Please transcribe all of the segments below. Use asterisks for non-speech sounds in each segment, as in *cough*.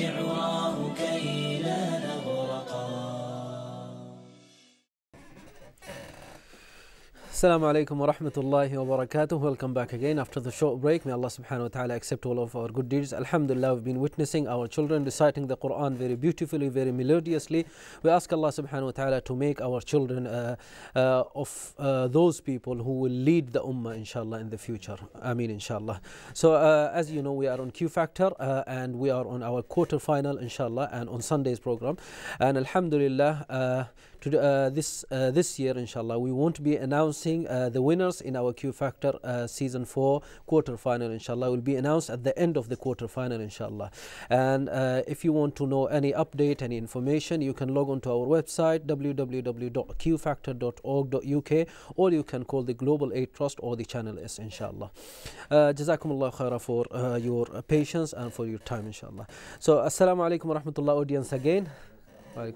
معوار Assalamu alaikum wa rahmatullahi wa barakatuh. Welcome back again after the short break. May Allah subhanahu wa ta'ala accept all of our good deeds. Alhamdulillah, we've been witnessing our children reciting the Quran very beautifully, very melodiously. We ask Allah subhanahu wa ta'ala to make our children uh, uh, of uh, those people who will lead the ummah, inshallah, in the future. Ameen, inshallah. So, uh, as you know, we are on Q Factor uh, and we are on our quarter final, inshallah, and on Sunday's program. And Alhamdulillah, uh, to, uh, this uh, this year inshallah we won't be announcing uh, the winners in our Q Factor uh, season 4 quarter final inshallah will be announced at the end of the quarter final inshallah and uh, if you want to know any update any information you can log on to our website www.qfactor.org.uk or you can call the Global Aid Trust or the Channel S inshallah uh, Jazakumullah khaira for your patience and for your time inshallah so assalamu alaikum wa rahmatullah audience again Wa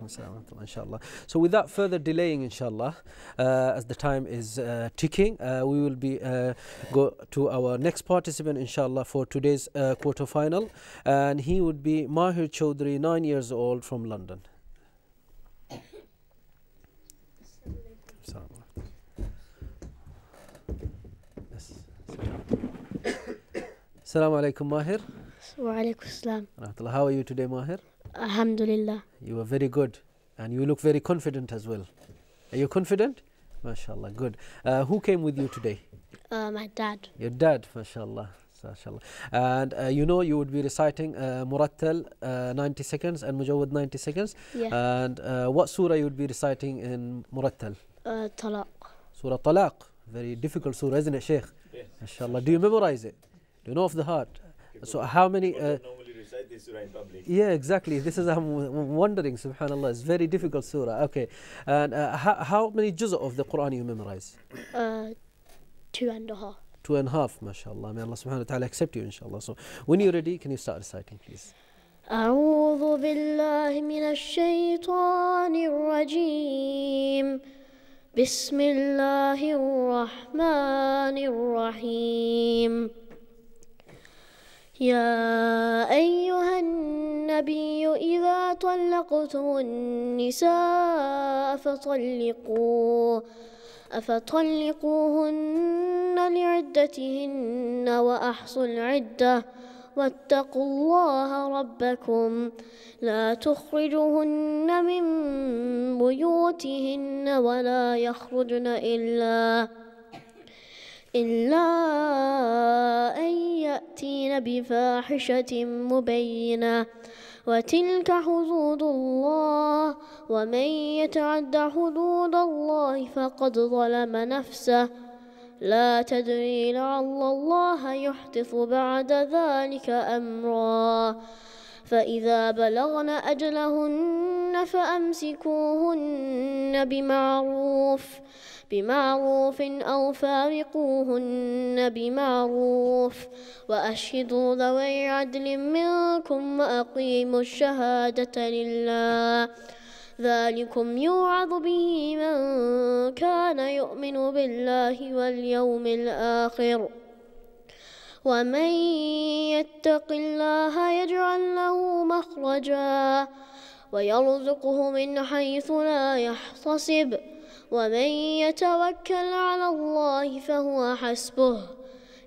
inshallah. So without further delaying, inshallah, uh, as the time is uh, ticking, uh, we will be uh, go to our next participant, inshallah, for today's uh, quarterfinal, and he would be Mahir Chaudhry, nine years old from London. Assalamu alaikum, Mahir. Wa alaikum assalam. How are you today, Mahir? Alhamdulillah. You are very good. And you look very confident as well. Are you confident? MashaAllah, good. Uh, who came with you today? Uh, my dad. Your dad, MashaAllah. MashaAllah. And uh, you know you would be reciting uh, Murattal uh, 90 seconds and Mujawwad 90 seconds. Yeah. And uh, what surah you would be reciting in Murattal? Uh, Talaq. Surah Talaq. Very difficult surah, isn't it, Sheikh? Yes. MashaAllah. Do you memorize it? Do you know off the heart? So how many... Uh, this surah in public. Yeah, exactly. This is I'm wondering. Subhanallah, it's very difficult surah. Okay, and uh, how, how many juz of the Quran you memorize? Uh, two and a half. Two and a half, mashallah. May Allah subhanahu wa ta'ala accept you, inshallah. So when you're ready, can you start reciting, please? أعوذ بالله من الشيطان الرجيم بسم الله الرحمن الرحيم يا أيها النبي إذا طلقتم النساء أفطلقوهن لعدتهن وأحصوا العدة واتقوا الله ربكم لا تخرجهن من بيوتهن ولا يخرجن إلا إلا أن يأتين بفاحشة مبينة وتلك حدود الله ومن يتعد حدود الله فقد ظلم نفسه لا تدري لعل الله يحدث بعد ذلك أمرا فإذا بلغن أجلهن فأمسكوهن بمعروف بمعروف أو فارقوهن بمعروف وأشهدوا ذوي عدل منكم وأقيموا الشهادة لله ذلكم يوعظ به من كان يؤمن بالله واليوم الآخر ومن يتق الله يجعل له مخرجا ويرزقه من حيث لا يحتسب ومن يتوكل على الله فهو حسبه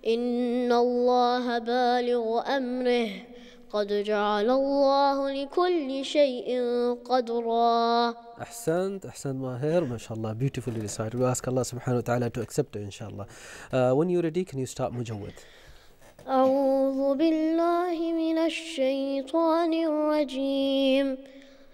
إن الله بالغ أمره قد جعل الله لكل شيء قدرا احسنت احسنت ماهر ما شاء الله beautifully recited we ask Allah subhanahu wa ta'ala to accept it inshallah uh, when you're ready can you start مجود أعوذ بالله من الشيطان الرجيم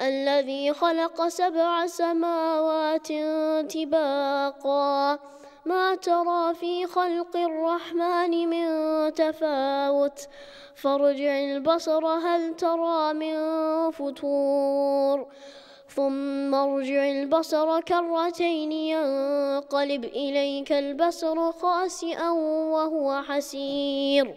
الذي خلق سبع سماوات طباقا ما ترى في خلق الرحمن من تفاوت فارجع البصر هل ترى من فتور ثم ارجع البصر كرتين ينقلب اليك البصر خاسئا وهو حسير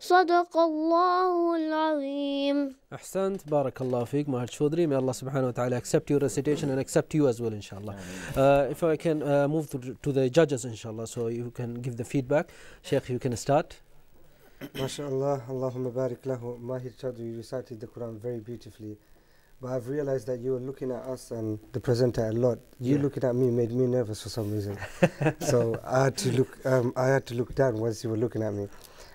صدق الله العظيم أحسنت بارك الله فيك Maher شودري. may Allah subhanahu wa ta'ala accept your recitation and accept you as well inshallah uh, if I can uh, move to, to the judges inshallah so you can give the feedback Sheikh you can start MashaAllah Allahumma barik lahu Mahir Chaudhry recited the Quran very beautifully but I've realized that you were looking at us and the presenter a lot. You yeah. looking at me made me nervous for some reason. *laughs* so I had to look. Um, I had to look down once you were looking at me.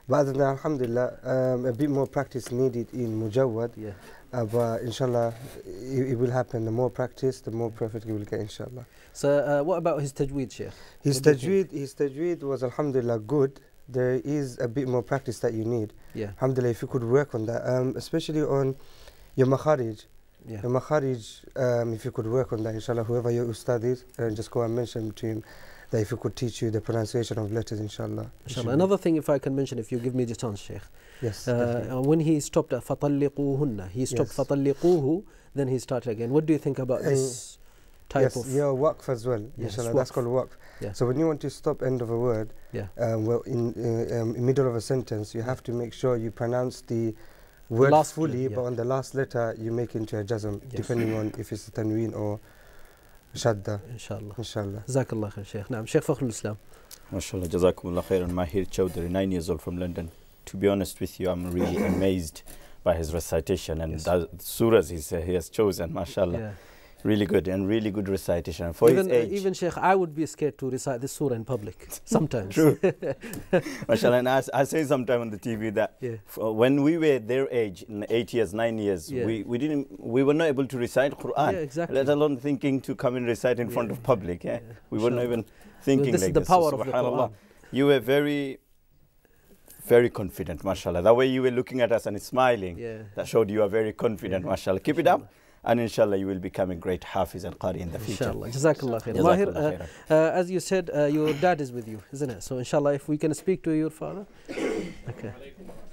But that, alhamdulillah, um, a bit more practice needed in Mujawad. Yeah. Uh, but inshallah, it, it, will happen. The more practice, the more perfect you will get, inshallah. So, uh, what about his tajweed, Sheikh? His what tajweed, his tajweed was, alhamdulillah, good. There is a bit more practice that you need. Yeah. Alhamdulillah, if you could work on that, um, especially on your makharij. Yeah. Your makharij, um, if you could work on that, inshallah, whoever your ustad is, uh, just go and mention to him that if you could teach you the pronunciation of letters, inshallah. Inshallah. Another thing, if I can mention, if you give me the chance, Sheikh. Yes. Uh, when he stopped at فَطَلِّقُوهُنَّ, he stopped yes. فَطَلِّقُوهُ, then he started again. What do you think about uh, this type yes, of. your work as well, yes, inshallah. Waqf. That's called work. Yeah. So when you want to stop end of a word, yeah. Um, well, in, uh, um, middle of a sentence, you have to make sure you pronounce the word last fully, yeah. but on the last letter, you make into a jazm, yes. depending on if it's a tanween or. شده ان شاء الله ان شاء الله جزاك الله خير شيخ نعم شيخ فخر الاسلام ما شاء الله جزاكم الله خيرًا and Mahir nine years old from London to be honest with you I'm really amazed by his recitation and yes. the surahs he has chosen mashallah yeah. Really good and really good recitation for even, his uh, age. Even Sheikh, I would be scared to recite this surah in public *laughs* sometimes. True. *laughs* Mashallah, and I, I say sometime on the TV that yeah. Uh, when we were their age, in eight years, nine years, yeah. we, we didn't we were not able to recite Quran. Yeah, exactly. Let alone thinking to come and recite in front of public. Eh? Yeah, we were not even thinking well, this like is the power so, of the Quran. You were very very confident, mashallah. That way you were looking at us and smiling. Yeah. That showed you are very confident, yeah. mashallah. Keep it up and inshallah you will become a great Hafiz and Qari in the future. Inshallah. Jazakallah khair. Mahir, uh, uh, as you said, uh, your dad is with you, isn't it? So inshallah, if we can speak to your father. *coughs* Okay.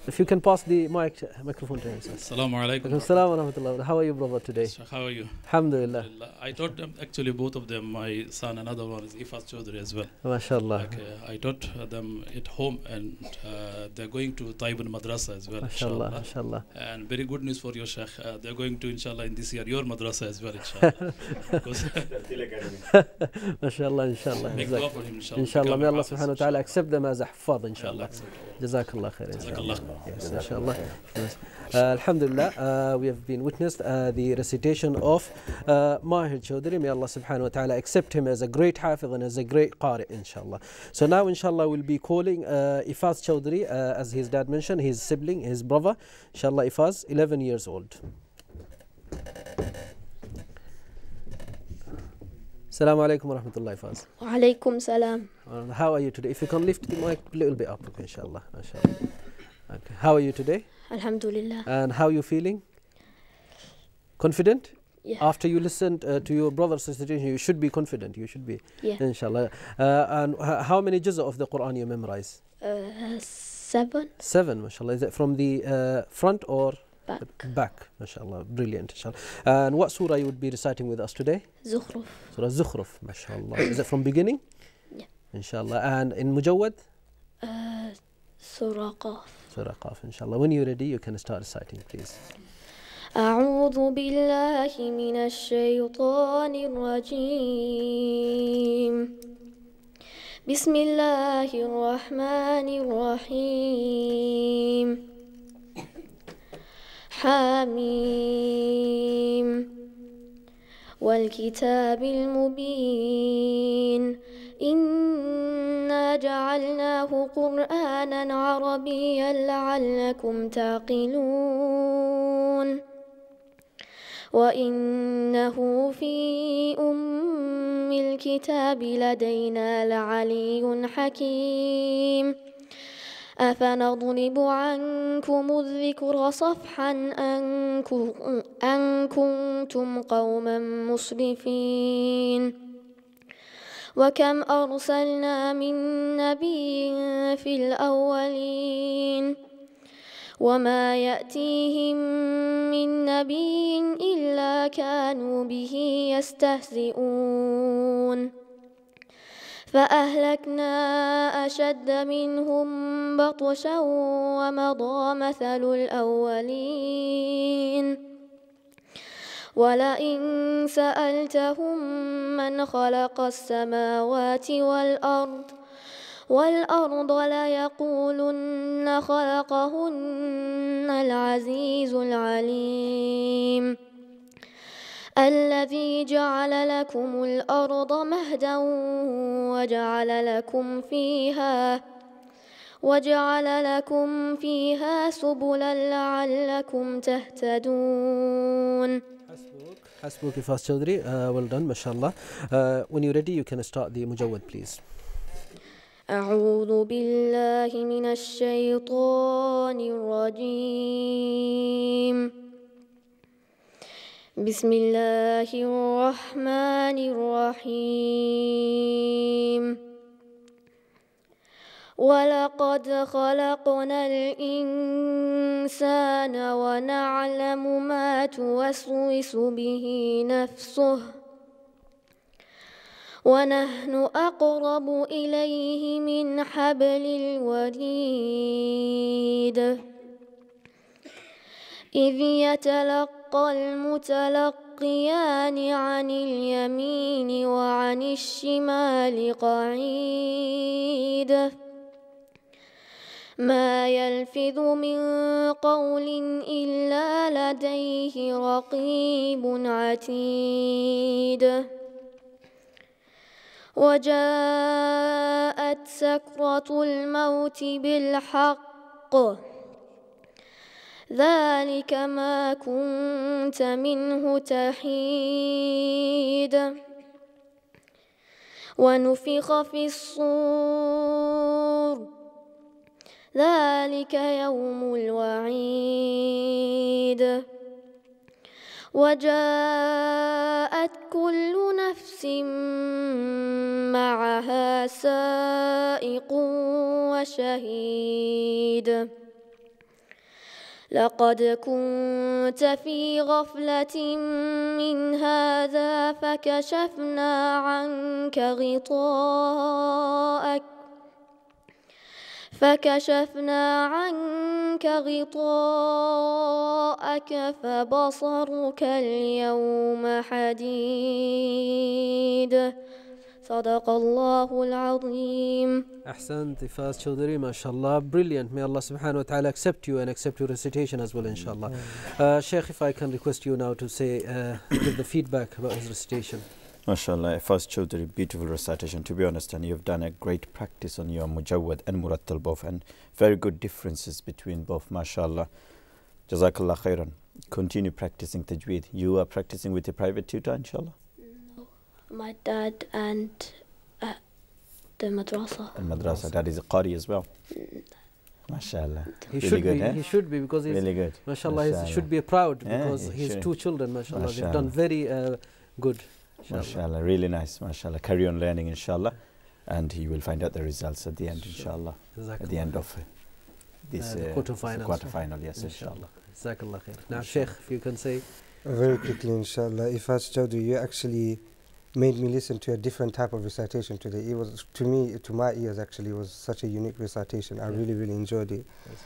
If you can pass the mic, microphone to him. Assalamu alaikum. Assalamu How are you, brother, today? How are you? Alhamdulillah. I taught them, um, actually, both of them, my son, another one is Ifaz Chaudhary as well. MashaAllah. Like, uh, I taught them at home and uh, they're going to Taibun Madrasa as well. MashaAllah. MashaAllah. And very good news for you, Sheikh. Uh, they're going to, inshallah, in this year, your madrasa as well, inshallah. *laughs* *laughs* MashaAllah, inshallah. Make dua for him, inshallah. Inshallah, may Allah subhanahu wa ta'ala accept them as a huffaz, inshallah. Jazakallah Allah khair. Jazakallah. Yes, inshallah. Yes. Uh, Alhamdulillah, uh, we have been witnessed uh, the recitation of uh, Mahir Chaudhary. May Allah subhanahu wa ta'ala accept him as a great hafiz and as a great qari, inshallah. So now, inshallah, we'll be calling uh, Ifaz Chaudhary, as his dad mentioned, his sibling, his brother, inshallah, Ifaz, 11 years old. السلام wa rahmatullahi, الله فاز وعليكم سلام And uh, how are you today? If you can lift the mic a little bit up, okay, inshallah. inshallah. Okay. How are you today? Alhamdulillah. And how are you feeling? Confident? Yeah. After you listened uh, to your brother's situation, you should be confident. You should be, yeah. inshallah. Uh, and how many juz of the Quran you memorize? Uh, seven. Seven, mashallah. Is it from the uh, front or back? Back, mashallah. Brilliant, inshallah. And what surah you would be reciting with us today? Zukhruf. Surah Zukhruf, mashallah. Is it from beginning? إن شاء الله and ان مجود uh, Surah Qaf Surah إن شاء الله when you're ready you can start reciting please أعوذ بالله من الشيطان الرجيم بسم الله الرحمن الرحيم حميم والكتاب المبين إنا جعلناه قرآنا عربيا لعلكم تعقلون وإنه في أم الكتاب لدينا لعلي حكيم أفنضرب عنكم الذكر صفحا أن كنتم قوما مسرفين وكم أرسلنا من نبي في الأولين وما يأتيهم من نبي إلا كانوا به يستهزئون فأهلكنا أشد منهم بطشا ومضى مثل الأولين ولئن سألتهم من خلق السماوات والأرض والأرض ليقولن خلقهن العزيز العليم الذي جعل لكم الأرض مهدا وجعل لكم فيها وجعل لكم فيها سبلا لعلكم تهتدون حسبك فاس Chaudhary. Uh, well done, mashallah. Uh, when you're ready, you can start the mujawwad, please. أعوذ بالله من الشيطان الرجيم بسم الله الرحمن الرحيم ولقد خلقنا الإنسان ونعلم ما توسوس به نفسه ونحن أقرب إليه من حبل الوريد إذ يتلقى المتلقيان عن اليمين وعن الشمال قعيد ما يلفظ من قول إلا لديه رقيب عتيد وجاءت سكرة الموت بالحق ذلك ما كنت منه تحيد ونفخ في الصور ذلك يوم الوعيد وجاءت كل نفس معها سائق وشهيد لقد كنت في غفلة من هذا فكشفنا عنك غطاءك فكشفنا عنك غطاءك فبصرك اليوم حديد صدق الله العظيم أحسنت ما شاء الله brilliant may Allah subhanahu wa ta'ala accept you and accept your recitation as well inshallah uh, Sheikh if I can request you now to say uh, give the feedback about his recitation MashaAllah, showed Chowdhury, beautiful recitation. To be honest, and you've done a great practice on your Mujawad and Murattal both, and very good differences between both, MashaAllah. Jazakallah khairan. Continue practicing tajweed. You are practicing with a private tutor, inshallah? No, my dad and uh, the madrasa. The madrasa, dad is a qari as well. Mm. MashaAllah. He really should good, be. Eh? He should be because he's really good. MashaAllah, mashallah. he should be proud eh, because yeah, his two children, MashaAllah, mashallah. they've done very uh, good. Mashallah. mashallah. Really nice, mashallah. Carry on learning, inshallah. And you will find out the results at the end, inshallah. At the end of this uh, quarterfinal. Quarterfinal, yes, inshallah. Zakallah khair. Now, Sheikh, if you can say. Very quickly, inshallah. I Chowdhury, you actually made me listen to a different type of recitation today. It was, to me, to my ears actually, was such a unique recitation. Yeah. I really, really enjoyed it. Yes,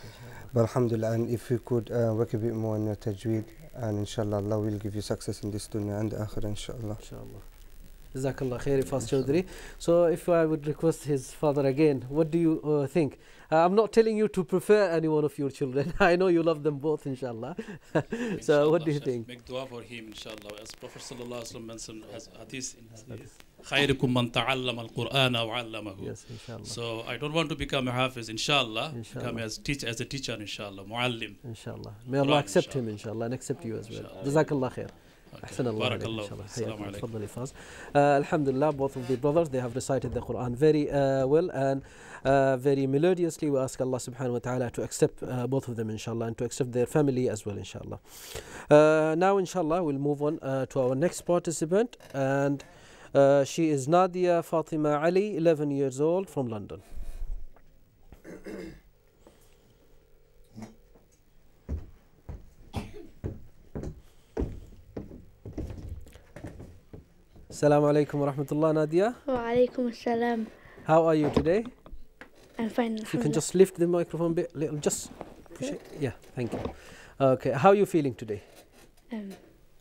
but alhamdulillah, and if you could uh, work a bit more on your tajweed and inshallah Allah will give you success in this dunya and the akhirah inshallah. Inshallah. Jazakallah khair, Ifaz Chaudhry. So if I would request his father again, what do you uh, think? Uh, I'm not telling you to prefer any one of your children. *laughs* I know you love them both, inshallah. *laughs* so what do you think? Make dua for him, inshallah. As Prophet Sallallahu Alaihi Wasallam mentioned, has hadith in his Yes, inshallah. So I don't want to become a hafiz, inshallah. inshallah. Become as teach as a teacher, inshallah, muallim. Inshallah. May Allah accept him, inshallah, and accept you as well. Jazakallah khair. أحسن الله بارك الله فيك تفضل إفاز الحمد لله both of the brothers they have recited the Quran very uh, well and uh, very melodiously we ask Allah subhanahu wa ta'ala to accept uh, both of them inshallah and to accept their family as well inshallah uh, now inshallah we'll move on uh, to our next participant and uh, uh, she is Nadia Fatima Ali, 11 years old, from London. Assalamu alaikum wa rahmatullah, Nadia. Wa alaikum assalam. How are you today? I'm fine. you can just lift the microphone a bit, little, just push it. Yeah, thank you. Okay, how are you feeling today? Um,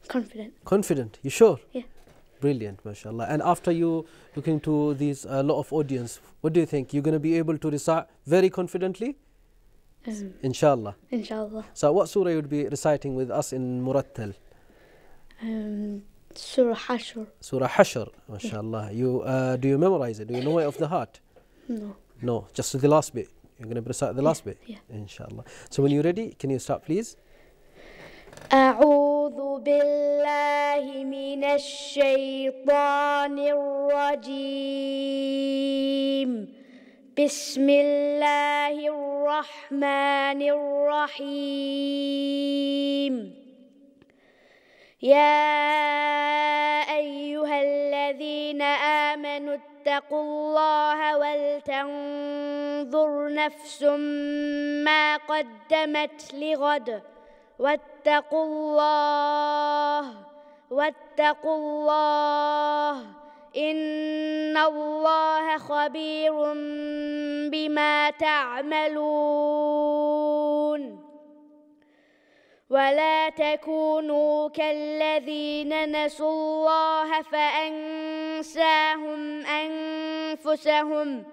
confident. Confident? You sure? Yeah. Brilliant, mashallah. And after you looking to these uh, lot of audience, what do you think? You're going to be able to recite very confidently? Um, inshallah. Inshallah. So what surah you would be reciting with us in Murattal? Um, surah Hashr. Surah Hashr, mashallah. You, uh, do you memorize it? Do you know it off the heart? No. No, just the last bit. You're going to recite the last yeah. bit? Yeah. Inshallah. So when you're ready, can you start please? أعوذ بالله من الشيطان الرجيم بسم الله الرحمن الرحيم يا أيها الذين آمنوا اتقوا الله ولتنظر نفس ما قدمت لغد واتقوا الله واتقوا الله إن الله خبير بما تعملون ولا تكونوا كالذين نسوا الله فأنساهم أنفسهم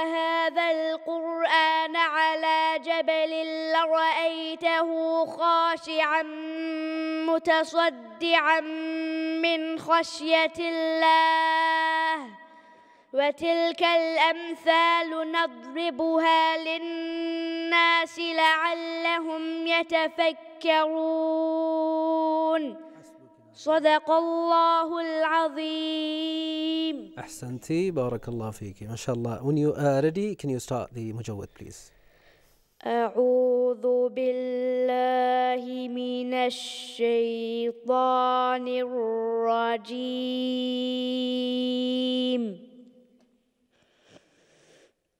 جبل لرأيته خاشعا متصدعا من خشية الله وتلك الأمثال نضربها للناس لعلهم يتفكرون صدق الله العظيم أحسنتي بارك الله فيك ما شاء الله when you are uh, ready can you start the مجود please أعوذ بالله من الشيطان الرجيم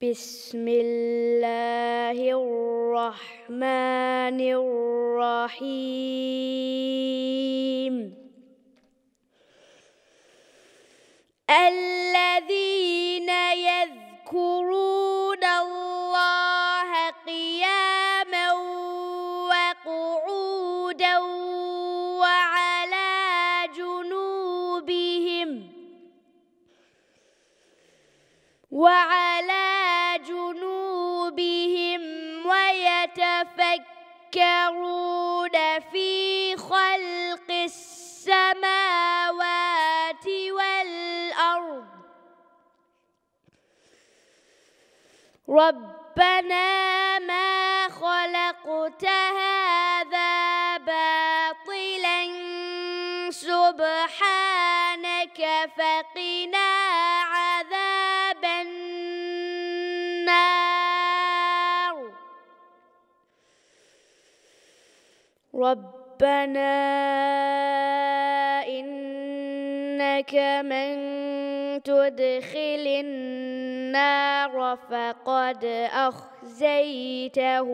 بسم الله الرحمن الرحيم الذين يذكرون سبحانك فقنا عذاب النار ربنا إنك من تدخل النار فقد أخزيته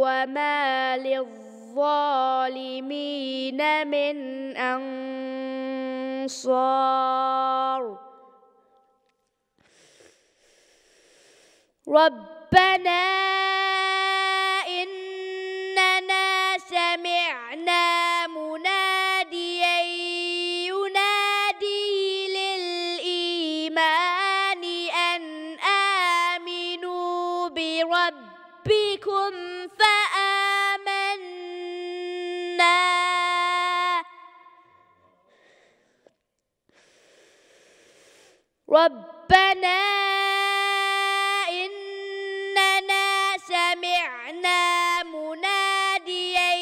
وما للظالمين من أنصار الأنصار ربنا إننا سمعنا مناديا ينادي للإيمان أن آمنوا بربكم فأ ربنا إننا سمعنا مناديا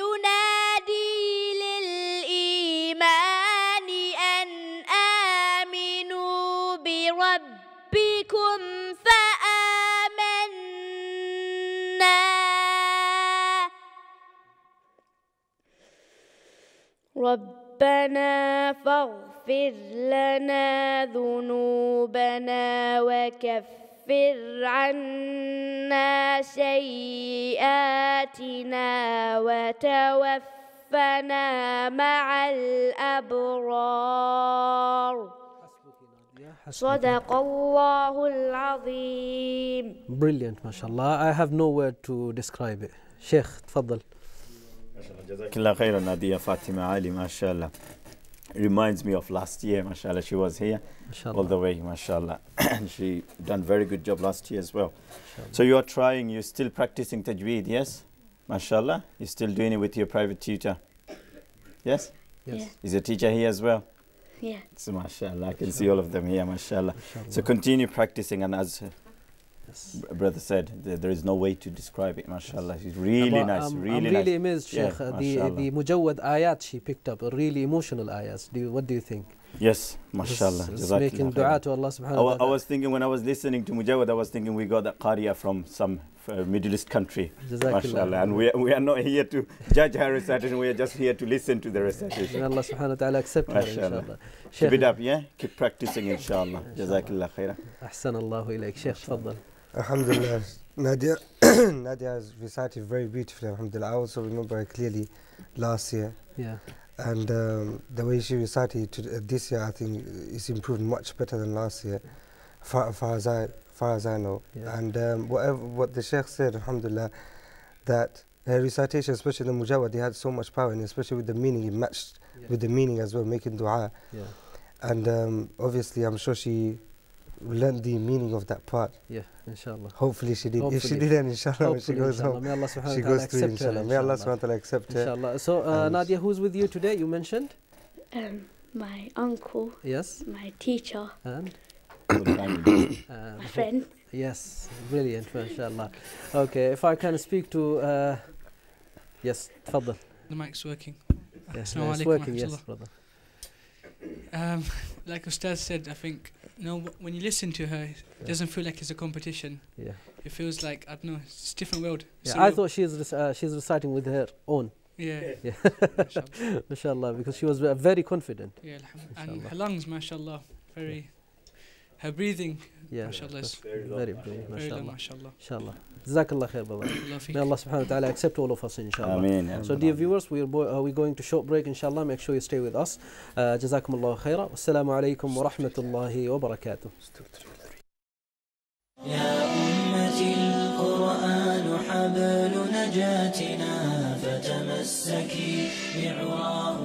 ينادي للإيمان أن آمنوا بربكم فآمنا ربنا فاغفر واغفر لنا ذنوبنا وكفر عنا سيئاتنا وتوفنا مع الأبرار صدق الله العظيم Brilliant ما شاء الله I have no word to describe it شيخ تفضل جزاك الله خيرا نادية فاطمة علي ما شاء الله reminds me of last year, mashallah. She was here mashallah. all the way, mashallah. *clears throat* and she done very good job last year as well. Mashallah. So you are trying, you're still practicing tajweed, yes? Mashallah, you're still doing it with your private tutor. Yes? Yes. Yeah. Is your teacher here as well? Yeah. So mashallah, I can see all of them here, mashallah. So continue practicing and as Yes. Brother said there is no way to describe it, mashallah. It's um, really I'm, nice, I'm, really I'm really nice. amazed, Sheikh. Yeah, the, the Mujawad ayat she picked up, really emotional ayats. Do you, what do you think? Yes, mashallah. Just, just making dua to Allah subhanahu wa ta'ala. I was thinking when I was listening to Mujawad, I was thinking we got that qariya from some uh, Middle East country. Mashallah. And we are, we are not here to judge her recitation, we are just here to listen to the recitation. Allah subhanahu wa ta'ala accept her, inshallah. Keep it up, yeah? Keep practicing, inshallah. Jazakallah khairah. Ahsan Allahu ilayk. Sheikh, Fadl. Alhamdulillah, *coughs* Nadia, *coughs* Nadia has recited very beautifully. Alhamdulillah, I also remember clearly last year. Yeah. And um, the way she recited to, uh, this year, I think, uh, is improved much better than last year, far, far as I far as I know. Yeah. And um, whatever what the Sheikh said, Alhamdulillah, that her recitation, especially the mujawad, they had so much power, and especially with the meaning, it matched yeah. with the meaning as well, making du'a. Yeah. And um, obviously, I'm sure she learn the meaning of that part. Yeah, inshallah. Hopefully she did. Hopefully. If she didn't, inshallah, when she goes inshallah. home, may Allah subhanahu she goes through, inshallah. May Allah subhanahu wa ta'ala accept her. Inshallah. So, uh, Nadia, who's with you today? You mentioned? Um, my uncle. Yes. My teacher. And? *coughs* my friend. Yes, brilliant, Inshallah. Okay, if I can speak to. Uh, yes, tfaddal. The mic's working. Yes, no, it's working, yes, brother. Um, *laughs* like Ustaz said, I think no, when you listen to her, it yeah. doesn't feel like it's a competition. Yeah. It feels like I don't know. It's a different world. Yeah, I thought she was uh, she's reciting with her own. Yeah. yeah. yeah. mashallah, *laughs* because she was uh, very confident. Yeah, and her lungs, mashallah, very her breathing yeah, mashallah is very, very brilliant mashallah. mashallah inshallah jazakallah khair baba may allah subhanahu wa ta'ala accept all of us inshallah Ameen. so dear viewers we are, uh, we're going to short break inshallah make sure you stay with us uh, jazakumullah khaira wassalamu alaikum wa rahmatullahi wa barakatuh يا أمتي القرآن حبل نجاتنا فتمسكي بعراق